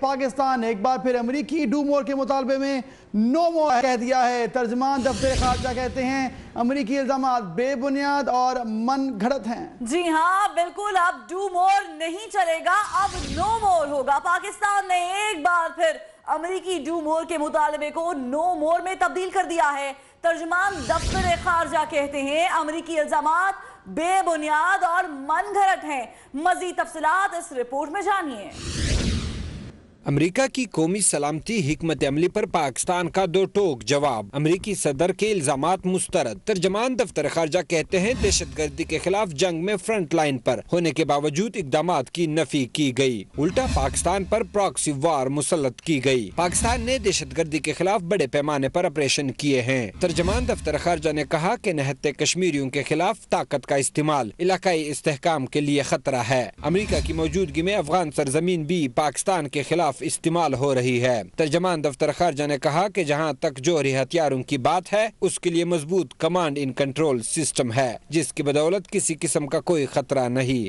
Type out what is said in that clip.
پاکستان ایک بار پھر امریکی ڈو مور کے مطالبے میں نو مور کہہ دیا ہے ترجمان دفتر خارجہ کہتے ہیں امریکی الزامات بے بنیاد اور من گھڑت ہیں جی ہاں بالکل اب ڈو مور نہیں چلے گا اب نو مور ہوگا پاکستان نے ایک بار پھر امریکی ڈو مور کے مطالبے کو نو مور میں تبدیل کر دیا ہے ترجمان دفتر خارجہ کہتے ہیں امریکی الزامات بے بنیاد اور من گھڑت ہیں مزید تفصیلات اس ریپورٹ میں جانئے امریکہ کی قومی سلامتی حکمت عملی پر پاکستان کا دو ٹوک جواب امریکی صدر کے الزامات مسترد ترجمان دفتر خارجہ کہتے ہیں دہشت گردی کے خلاف جنگ میں فرنٹ لائن پر ہونے کے باوجود اقدامات کی نفی کی گئی الٹا پاکستان پر پراکسی وار مسلط کی گئی پاکستان نے دہشت گردی کے خلاف بڑے پیمانے پر آپریشن کیے ہیں ترجمان دفتر خارجہ نے کہا کہ نہت کشمیریوں کے خلاف طاقت کا استعمال علاقائی استحکام کے لیے خطرہ ہے امریکہ کی موجودگی میں افغان سرزمین بھی پاکستان کے خلاف خلاف استعمال ہو رہی ہے ترجمان دفتر خارجہ نے کہا کہ جہاں تک جوہری ہتھیاروں کی بات ہے اس کے لیے مضبوط کمانڈ ان کنٹرول سسٹم ہے جس کی بدولت کسی قسم کا کوئی خطرہ نہیں